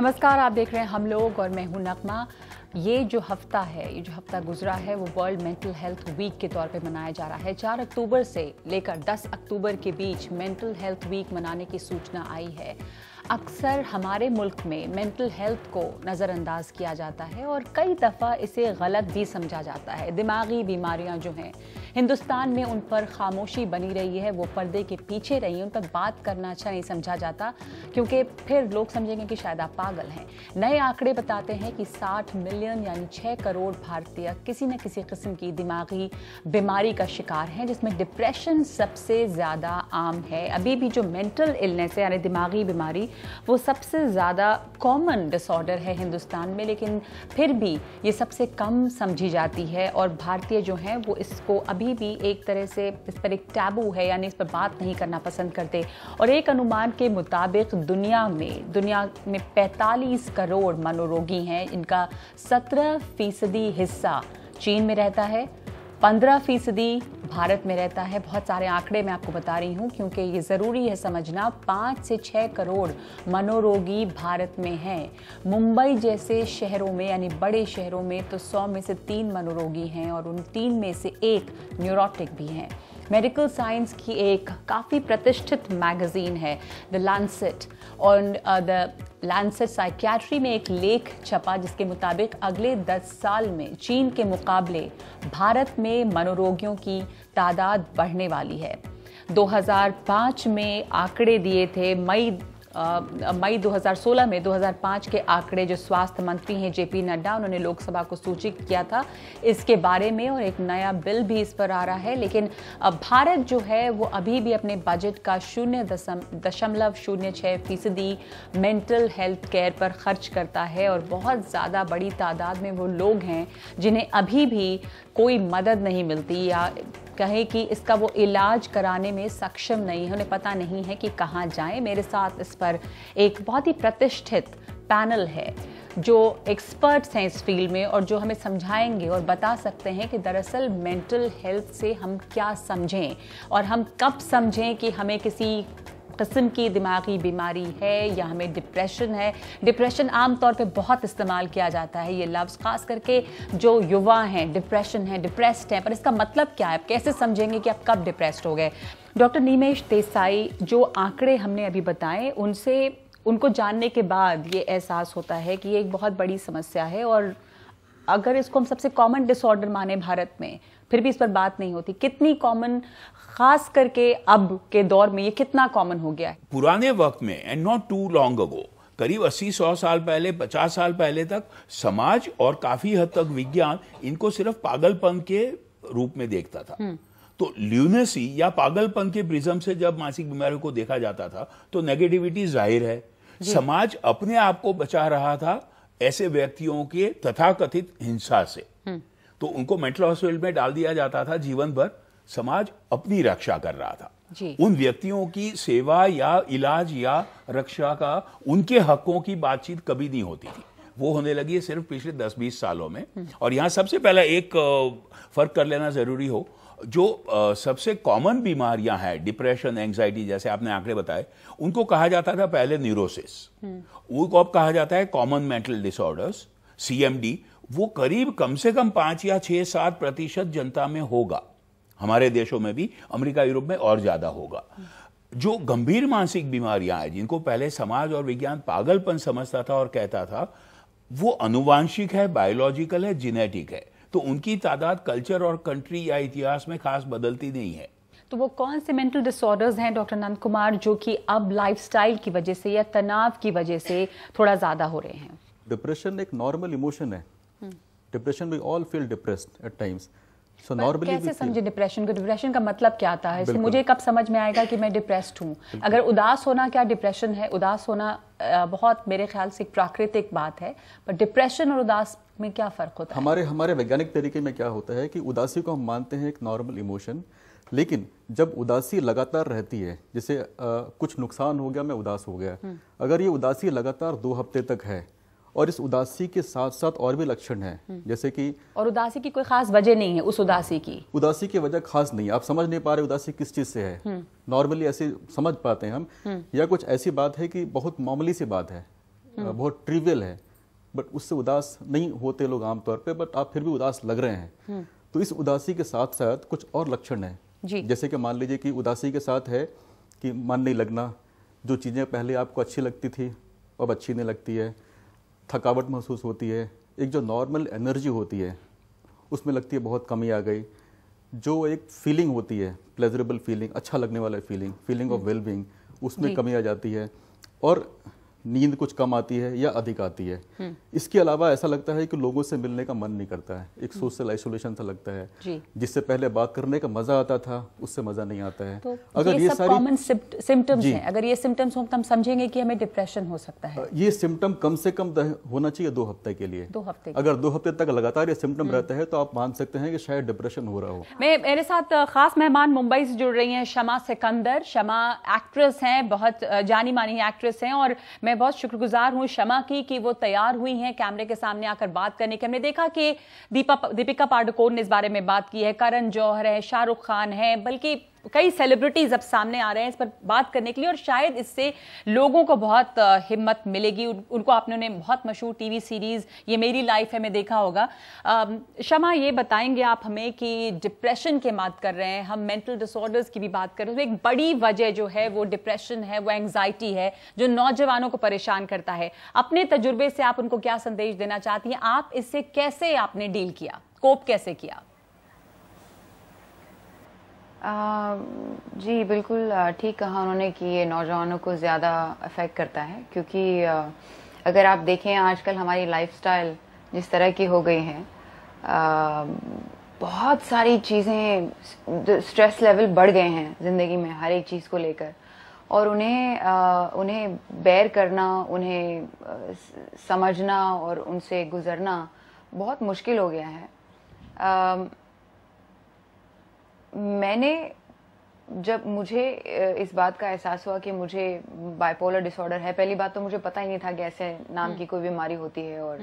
नमस्कार आप देख रहे हैं हम लोग और मैं हूं नकमा ये जो हफ्ता है ये जो हफ्ता गुजरा है वो वर्ल्ड मेंटल हेल्थ वीक के तौर पे मनाया जा रहा है चार अक्टूबर से लेकर दस अक्टूबर के बीच मेंटल हेल्थ वीक मनाने की सूचना आई है अक्सर हमारे मुल्क में मेंटल हेल्थ को नज़रअंदाज किया जाता है और कई दफ़ा इसे गलत भी समझा जाता है दिमागी बीमारियां जो हैं हिंदुस्तान में उन पर खामोशी बनी रही है वो पर्दे के पीछे रही उन पर बात करना अच्छा नहीं समझा जाता क्योंकि फिर लोग समझेंगे कि शायद आप पागल हैं नए आंकड़े बताते हैं कि 60 मिलियन यानी 6 करोड़ भारतीय किसी न किसी किस्म की दिमागी बीमारी का शिकार हैं जिसमें डिप्रेशन सबसे ज़्यादा आम है अभी भी जो मेंटल इलनेस है यानी दिमागी बीमारी वो सबसे ज़्यादा कॉमन डिसऑर्डर है हिंदुस्तान में लेकिन फिर भी ये सबसे कम समझी जाती है और भारतीय जो हैं वो इसको अभी भी एक तरह से इस पर एक टैबू है यानी इस पर बात नहीं करना पसंद करते और एक अनुमान के मुताबिक दुनिया में दुनिया में 45 करोड़ मनोरोगी हैं इनका 17 फीसदी हिस्सा चीन में रहता है पंद्रह फीसदी भारत में रहता है बहुत सारे आंकड़े मैं आपको बता रही हूँ क्योंकि ये ज़रूरी है समझना पाँच से छः करोड़ मनोरोगी भारत में हैं मुंबई जैसे शहरों में यानी बड़े शहरों में तो सौ में से तीन मनोरोगी हैं और उन तीन में से एक न्यूरोटिक भी हैं मेडिकल साइंस की एक काफ़ी प्रतिष्ठित मैगज़ीन है द लैंसेट और द लैंसेट साइकियाट्री में एक लेख छपा जिसके मुताबिक अगले 10 साल में चीन के मुकाबले भारत में मनोरोगियों की तादाद बढ़ने वाली है 2005 में आंकड़े दिए थे मई मई 2016 में 2005 के आंकड़े जो स्वास्थ्य मंत्री हैं जेपी नड्डा उन्होंने लोकसभा को सूचित किया था इसके बारे में और एक नया बिल भी इस पर आ रहा है लेकिन भारत जो है वो अभी भी अपने बजट का शून्य दशमलव शून्य छः फीसदी मेंटल हेल्थ केयर पर खर्च करता है और बहुत ज़्यादा बड़ी तादाद में वो लोग हैं जिन्हें अभी भी कोई मदद नहीं मिलती या कहे कि इसका वो इलाज कराने में सक्षम नहीं है उन्हें पता नहीं है कि कहाँ जाए मेरे साथ इस पर एक बहुत ही प्रतिष्ठित पैनल है जो एक्सपर्ट्स हैं इस फील्ड में और जो हमें समझाएंगे और बता सकते हैं कि दरअसल मेंटल हेल्थ से हम क्या समझें और हम कब समझें कि हमें किसी किस्म की दिमागी बीमारी है या हमें डिप्रेशन है डिप्रेशन आमतौर पे बहुत इस्तेमाल किया जाता है ये लफ्ज़ खास करके जो युवा हैं डिप्रेशन है डिप्रेस्ड हैं पर इसका मतलब क्या है आप कैसे समझेंगे कि आप कब डिप्रेस्ड हो गए डॉक्टर नीमेश देसाई जो आंकड़े हमने अभी बताए उनसे उनको जानने के बाद ये एहसास होता है कि ये एक बहुत बड़ी समस्या है और अगर इसको हम सबसे कॉमन डिसऑर्डर माने भारत में फिर भी इस पर बात नहीं होती कितनी कॉमन खास करके अब के दौर में ये कितना कॉमन हो गया है पुराने वक्त में and not too long ago करीब 80 सौ साल पहले 50 साल पहले तक समाज और काफी हद तक विज्ञान इनको सिर्फ पागलपन के रूप में देखता था हम्म। तो ल्यूनेसी या पागलपन के प्रिज्म से जब मानसिक बीमारियों को देखा जाता था तो नेगेटिविटी जाहिर है समाज अपने आप को बचा रहा था ऐसे व्यक्तियों के तथाकथित हिंसा से हम्म। तो उनको मेंटल हॉस्पिटल में डाल दिया जाता था जीवन भर समाज अपनी रक्षा कर रहा था उन व्यक्तियों की सेवा या इलाज या रक्षा का उनके हकों की बातचीत कभी नहीं होती थी वो होने लगी है सिर्फ पिछले 10-20 सालों में हम्म। और यहाँ सबसे पहला एक फर्क कर लेना जरूरी हो जो सबसे कॉमन बीमारियां हैं डिप्रेशन एंजाइटी जैसे आपने आंकड़े बताए उनको कहा जाता था पहले न्यूरोसिस हम्म। उनको अब कहा जाता है कॉमन मेंटल डिसऑर्डर्स सीएमडी वो करीब कम से कम पांच या छह सात प्रतिशत जनता में होगा हमारे देशों में भी अमेरिका यूरोप में और ज़्यादा होगा जो गंभीर मानसिक बीमारियां हैं जिनको पहले समाज और विज्ञान पागलपन समझता था और कहता था वो अनुवांशिक है बायोलॉजिकल है जिनेटिक है तो उनकी तादाद कल्चर और कंट्री या इतिहास में खास बदलती नहीं है तो वो कौन से मेंटल डिसऑर्डर्स हैं डॉक्टर नंद कुमार जो कि अब लाइफस्टाइल की वजह से या तनाव की वजह से थोड़ा ज़्यादा हो रहे हैं डिप्रेशन एक नॉर्मल इमोशन है depression we all feel depressed at times so so normally कैसे समझे डिप्रेशन को डिप्रेशन का मतलब क्या आता है so, मुझे कब समझ में आएगा कि मैं डिप्रेस्ड हूँ अगर उदास होना क्या डिप्रेशन है उदास होना बहुत मेरे ख्याल से एक प्राकृतिक बात है पर डिप्रेशन और उदास में क्या फ़र्क होता है हमारे हमारे वैज्ञानिक तरीके में क्या होता है कि उदासी को हम मानते हैं एक नॉर्मल इमोशन लेकिन जब उदासी लगातार रहती है जैसे कुछ नुकसान हो गया मैं उदास हो गया हम्म। अगर ये उदासी लगातार दो हफ्ते तक है और इस उदासी के साथ साथ और भी लक्षण हैं हम्म। जैसे कि और उदासी की कोई खास वजह नहीं है उस उदासी की उदासी की वजह खास नहीं है आप समझ नहीं पा रहे उदासी किस चीज़ से है नॉर्मली हम्म। ऐसे समझ पाते हैं हम हम्म। या कुछ ऐसी बात है कि बहुत मामूली सी बात है बहुत ट्रिवियल है बट उससे उदास नहीं होते लोग आमतौर पर बट आप फिर भी उदास लग रहे हैं तो इस उदासी के साथ साथ कुछ और लक्षण है जैसे कि मान लीजिए कि उदासी के साथ है कि मन नहीं लगना जो चीज़ें पहले आपको अच्छी लगती थी अब अच्छी नहीं लगती है थकावट महसूस होती है एक जो नॉर्मल एनर्जी होती है उसमें लगती है बहुत कमी आ गई जो एक फीलिंग होती है प्लेजरेबल फीलिंग अच्छा लगने वाला फीलिंग फीलिंग ऑफ वेलबींग उसमें कमी आ जाती है और नींद कुछ कम आती है या अधिक आती है हम्म। इसके अलावा ऐसा लगता है कि लोगों से मिलने का मन नहीं करता है एक हम्म। सोशल आइसोलेशन सा लगता है जिससे पहले बात करने का मजा आता था उससे मजा नहीं आता है तो अगर ये, ये सारी कॉमन सिम्टम्स हैं अगर ये सिम्टम्स हो तो हम समझेंगे कि हमें डिप्रेशन हो सकता है ये सिम्टम कम से कम होना चाहिए दो हफ्ते के लिए दो हफ्ते अगर दो हफ्ते तक लगातार ये सिम्टम रहता है तो आप मान सकते हैं कि शायद डिप्रेशन हो रहा हो मैं मेरे साथ खास मेहमान मुंबई से जुड़ रही है शमा सिकंदर शमा एक्ट्रेस है बहुत जानी मानी एक्ट्रेस है और मैं मैं बहुत शुक्रगुजार हूं शमा की कि वो तैयार हुई हैं कैमरे के सामने आकर बात करने के हमने देखा कि दीपा दीपिका पाडुकोन ने इस बारे में बात की है करण जौहर है शाहरुख खान है बल्कि कई सेलिब्रिटीज अब सामने आ रहे हैं इस पर बात करने के लिए और शायद इससे लोगों को बहुत हिम्मत मिलेगी उनको आपने उन्हें बहुत मशहूर टीवी सीरीज ये मेरी लाइफ है मैं देखा होगा शमा ये बताएंगे आप हमें कि डिप्रेशन के बात कर रहे हैं हम मेंटल डिसऑर्डर्स की भी बात कर रहे हैं तो एक बड़ी वजह जो है वो डिप्रेशन है वो एंग्जाइटी है जो नौजवानों को परेशान करता है अपने तजुर्बे से आप उनको क्या संदेश देना चाहती हैं आप इससे कैसे आपने डील किया कोप कैसे किया जी बिल्कुल ठीक कहा उन्होंने कि ये नौजवानों को ज़्यादा अफेक्ट करता है क्योंकि अगर आप देखें आजकल हमारी लाइफस्टाइल जिस तरह की हो गई है बहुत सारी चीज़ें स्ट्रेस लेवल बढ़ गए हैं ज़िंदगी में हर एक चीज़ को लेकर और उन्हें आ, उन्हें बैर करना उन्हें आ, समझना और उनसे गुजरना बहुत मुश्किल हो गया है मैंने जब मुझे इस बात का एहसास हुआ कि मुझे बाइपोलर डिसऑर्डर है पहली बात तो मुझे पता ही नहीं था कि ऐसे नाम की हम्म। कोई बीमारी होती है और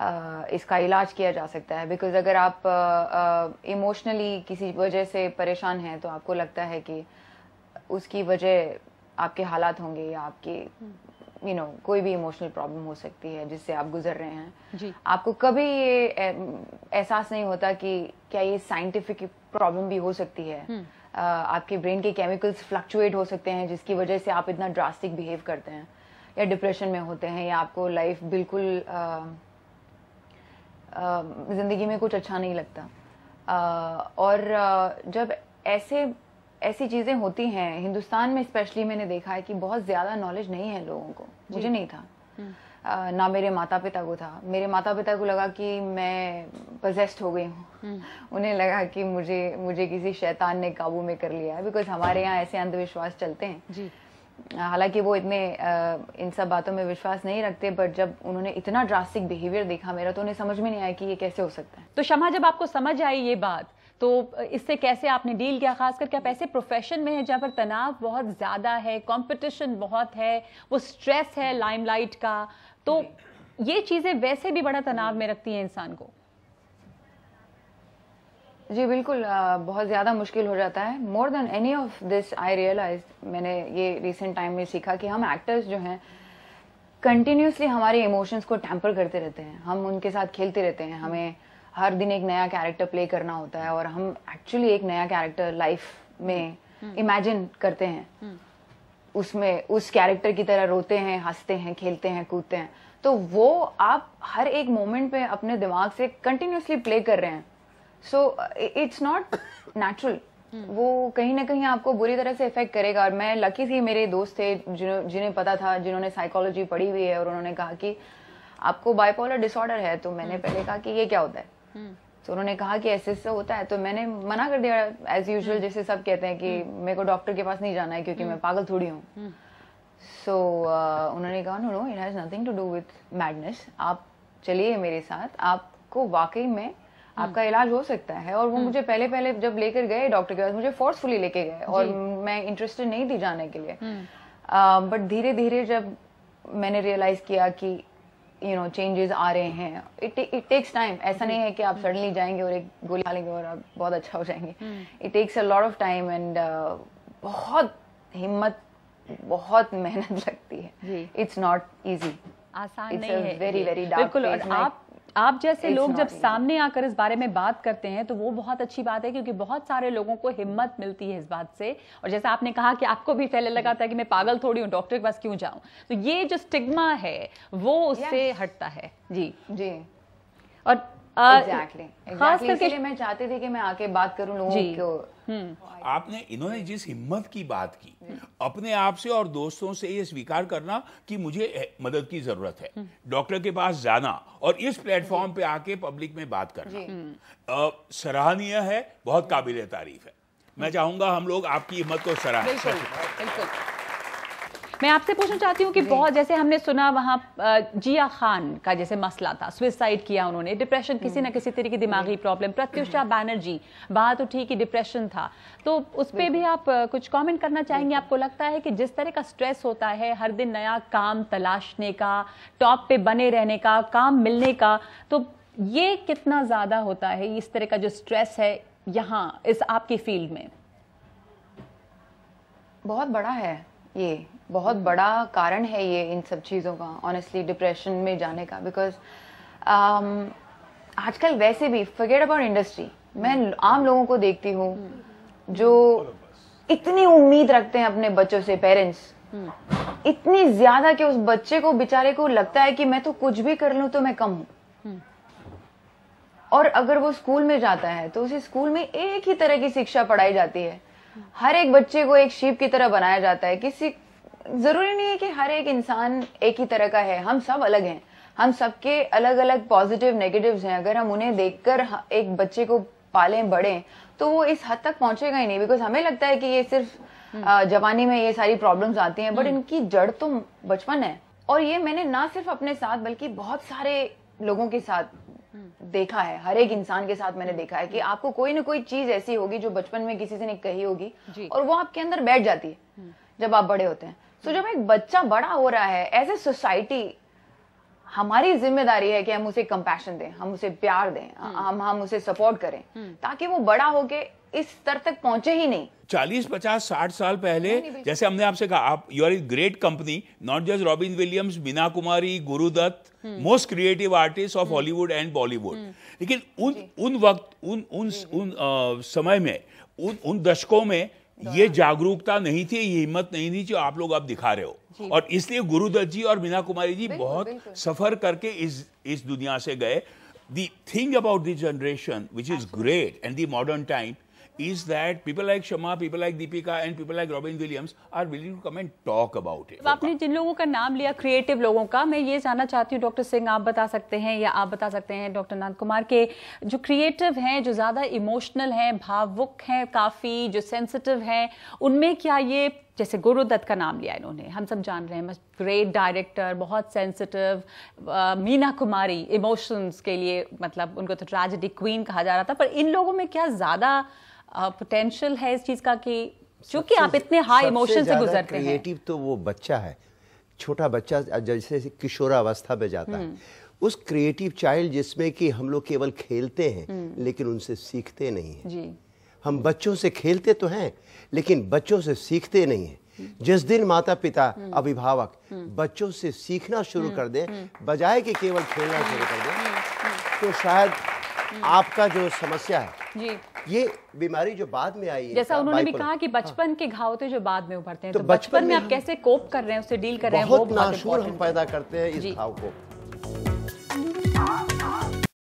आ, हम्म। इसका इलाज किया जा सकता है बिकॉज अगर आप इमोशनली किसी वजह से परेशान हैं तो आपको लगता है कि उसकी वजह आपके हालात होंगे या आपकी hmm. You you know know, कोई भी इमोशनल प्रॉब्लम हो सकती है जिससे आप गुजर रहे हैं जी. आपको कभी ये एहसास नहीं होता कि क्या ये साइंटिफिक प्रॉब्लम भी हो सकती है uh, आपके ब्रेन के केमिकल्स फ्लक्चुएट हो सकते हैं जिसकी वजह से आप इतना ड्रास्टिक बिहेव करते हैं या डिप्रेशन में होते हैं या आपको लाइफ बिल्कुल जिंदगी में कुछ अच्छा नहीं लगता आ, और जब ऐसे ऐसी चीज़ें होती हैं हिंदुस्तान में स्पेशली मैंने देखा है कि बहुत ज़्यादा नॉलेज नहीं है लोगों को मुझे नहीं था आ, हम्म। ना मेरे माता पिता को था मेरे माता पिता को लगा कि मैं पजेस्ट हो गई हूँ हम्म। उन्हें लगा कि मुझे मुझे किसी शैतान ने काबू में कर लिया है बिकॉज हमारे यहाँ ऐसे अंधविश्वास चलते हैं हालांकि वो इतने इन सब बातों में विश्वास नहीं रखते बट जब उन्होंने इतना ड्रास्टिक बिहेवियर देखा मेरा तो उन्हें समझ में नहीं आया कि ये कैसे हो सकता है तो शमा जब आपको समझ आई ये बात तो इससे कैसे आपने डील किया खास करके आप ऐसे प्रोफेशन में है जहाँ पर तनाव बहुत ज़्यादा है कंपटीशन बहुत है वो स्ट्रेस है लाइमलाइट का तो ये चीज़ें वैसे भी बड़ा तनाव में रखती हैं इंसान को जी बिल्कुल बहुत ज़्यादा मुश्किल हो जाता है more than any of this I realise मैंने ये रिसेंट टाइम में सीखा कि हम एक्टर्स जो हैं कंटिन्यूसली हमारे इमोशंस को टैम्पर करते रहते हैं हम उनके साथ खेलते रहते हैं हम्म। हमें हर दिन एक नया कैरेक्टर प्ले करना होता है और हम एक्चुअली एक नया कैरेक्टर लाइफ में इमेजिन हम्म। करते हैं हम्म। उसमें उस कैरेक्टर की तरह रोते हैं हंसते हैं खेलते हैं कूदते हैं तो वो आप हर एक मोमेंट पे अपने दिमाग से कंटिन्यूसली प्ले कर रहे हैं सो इट्स नॉट नेचुरल वो कहीं ना कहीं आपको बुरी तरह से इफेक्ट करेगा और मैं लकी थी मेरे दोस्त थे जिन्हें पता था जिन्होंने साइकोलॉजी पढ़ी हुई है और उन्होंने कहा कि आपको बाइपोलर डिसऑर्डर है तो मैंने हम्म। पहले कहा कि ये क्या होता है तो उन्होंने कहा कि ऐसे ऐसे होता है तो मैंने मना कर दिया एज यूजल हम्म। जैसे सब कहते हैं कि हम्म। मेरे को डॉक्टर के पास नहीं जाना है क्योंकि मैं हम्म। पागल थोड़ी हूँ सो so, uh, उन्होंने कहा no no it has nothing to do with madness आप चलिए मेरे साथ आपको वाकई में आपका इलाज हो सकता है और वो मुझे पहले पहले जब लेकर गए डॉक्टर के पास मुझे फोर्सफुली लेके गए और मैं इंटरेस्टेड नहीं थी जाने के लिए बट uh, धीरे धीरे जब मैंने रियलाइज किया कि यू नो चेंजेस आ रहे हैं इट इट टेक्स टाइम ऐसा नहीं है कि आप सडनली जाएंगे और एक गोली खा लेंगे और आप बहुत अच्छा हो जाएंगे it takes a lot of time and बहुत हिम्मत बहुत मेहनत लगती है इट्स नॉट इजी आसान नहीं है वेरी वेरी बिल्कुल और आप आप जैसे लोग जब सामने आकर इस बारे में बात करते हैं तो वो बहुत अच्छी बात है क्योंकि बहुत सारे लोगों को हिम्मत मिलती है इस बात से और जैसा आपने कहा कि आपको भी पहले लगा था कि मैं पागल थोड़ी हूँ डॉक्टर के पास क्यों जाऊँ तो ये जो स्टिग्मा है वो उससे हटता है जी जी और एग्जैक्टली uh, exactly. exactly. मैं चाहती थी कि मैं आके बात करूं लोगों को हम्म। आपने इन्होंने जिस हिम्मत की बात की अपने आप से और दोस्तों से ये स्वीकार करना कि मुझे मदद की जरूरत है हम्म। डॉक्टर के पास जाना और इस प्लेटफॉर्म पे आके पब्लिक में बात करना हम्म। सराहनीय है बहुत काबिल तारीफ है मैं चाहूंगा हम लोग आपकी हिम्मत को सराहें बिल्कुल मैं आपसे पूछना चाहती हूँ कि बहुत जैसे हमने सुना वहाँ जिया खान का जैसे मसला था सुसाइड किया उन्होंने डिप्रेशन किसी हम्म। ना किसी तरह की दिमागी प्रॉब्लम प्रत्युषा बैनर्जी हम्म। बात उठी कि डिप्रेशन था तो उस पर भी आप कुछ कॉमेंट करना चाहेंगे आपको लगता है कि जिस तरह का स्ट्रेस होता है हर दिन नया काम तलाशने का टॉप पे बने रहने का काम मिलने का तो ये कितना ज़्यादा होता है इस तरह का जो स्ट्रेस है यहाँ इस आपकी फील्ड में बहुत बड़ा है ये बहुत hmm. बड़ा कारण है ये इन सब चीज़ों का ऑनेस्टली डिप्रेशन में जाने का बिकॉज um, आजकल वैसे भी फगेट अबाउट इंडस्ट्री मैं hmm. आम लोगों को देखती हूँ hmm. जो इतनी उम्मीद रखते हैं अपने बच्चों से पेरेंट्स इतनी ज्यादा कि उस बच्चे को बेचारे को लगता है कि मैं तो कुछ भी कर लू तो मैं कम हूं और अगर वो स्कूल में जाता है तो उसे स्कूल में एक ही तरह की शिक्षा पढ़ाई जाती है हर एक बच्चे को एक शिप की तरह बनाया जाता है किसी जरूरी नहीं है कि हर एक इंसान एक ही तरह का है हम सब अलग हैं हम सबके अलग अलग पॉजिटिव नेगेटिव हैं अगर हम उन्हें देखकर एक बच्चे को पालें बढ़े तो वो इस हद तक पहुंचेगा ही नहीं बिकॉज हमें लगता है कि ये सिर्फ हम्म। जवानी में ये सारी प्रॉब्लम्स आती हैं बट हम्म। इनकी जड़ तो बचपन है और ये मैंने ना सिर्फ अपने साथ बल्कि बहुत सारे लोगों के साथ देखा है हर एक इंसान के साथ मैंने देखा है कि आपको कोई ना कोई चीज ऐसी होगी जो बचपन में किसी से कही होगी और वो आपके अंदर बैठ जाती है हम्म। जब आप बड़े होते हैं सो तो जब एक बच्चा बड़ा हो रहा है एज ए सोसाइटी हमारी जिम्मेदारी है कि हम उसे कंपैशन दें हम उसे प्यार दें हम्म। हम हम उसे सपोर्ट करें हम्म। ताकि वो बड़ा होके इस स्तर तक पहुंचे ही नहीं चालीस पचास साठ साल पहले नहीं नहीं जैसे हमने आपसे कहा आप you are a great company not just Robin Williams Meena Kumari Guru Dutt most creative artist of Hollywood and Bollywood लेकिन उन उन वक्त उन उन उन समय में उन उन दशकों में ये जागरूकता नहीं थी ये हिम्मत नहीं थी जो आप लोग आप दिखा रहे हो और इसलिए गुरुदत्त जी और मीना कुमारी जी बहुत सफर करके इस इस दुनिया से गए the thing about this generation which is great and the modern time is that people like Shama, people like Deepika and people like Robin Williams are willing to come and talk about it. आपने जिन लोगों का नाम लिया creative लोगों का मैं ये जानना चाहती हूँ डॉक्टर सिंह आप बता सकते हैं या आप बता सकते हैं डॉक्टर नाथ कुमार के जो क्रिएटिव हैं जो ज़्यादा इमोशनल हैं भावुक हैं काफ़ी जो सेंसिटिव हैं उनमें क्या ये जैसे गुरुदत्त का नाम लिया इन्होंने हम सब जान रहे हैं ग्रेट डायरेक्टर बहुत सेंसिटिव मीना कुमारी इमोशंस के लिए मतलब उनको तो ट्रेजिडी क्वीन कहा जा रहा था पर इन लोगों में क्या ज़्यादा पोटेंशियल है इस चीज़ का कि चूंकि आप इतने हाई इमोशन से गुजरते हैं क्रिएटिव तो वो बच्चा है छोटा बच्चा जैसे किशोरावस्था में जाता है हम्म। उस क्रिएटिव चाइल्ड जिसमें कि हम लोग केवल खेलते हैं हम्म। लेकिन उनसे सीखते नहीं हैं हम बच्चों से खेलते तो हैं लेकिन बच्चों से सीखते नहीं हैं जिस दिन माता पिता अभिभावक बच्चों से सीखना शुरू कर दें बजाय कि केवल खेलना शुरू कर दें तो शायद आपका जो समस्या है जी ये बीमारी जो बाद में आई जैसा उन्होंने भी कहा कि हाँ। बचपन हाँ। के घाव तो जो बाद में उभरते हैं तो, तो बचपन में आप कैसे कोप कर रहे हैं उससे डील कर रहे हैं बहुत नाशूर हम पैदा करते हैं इस घाव को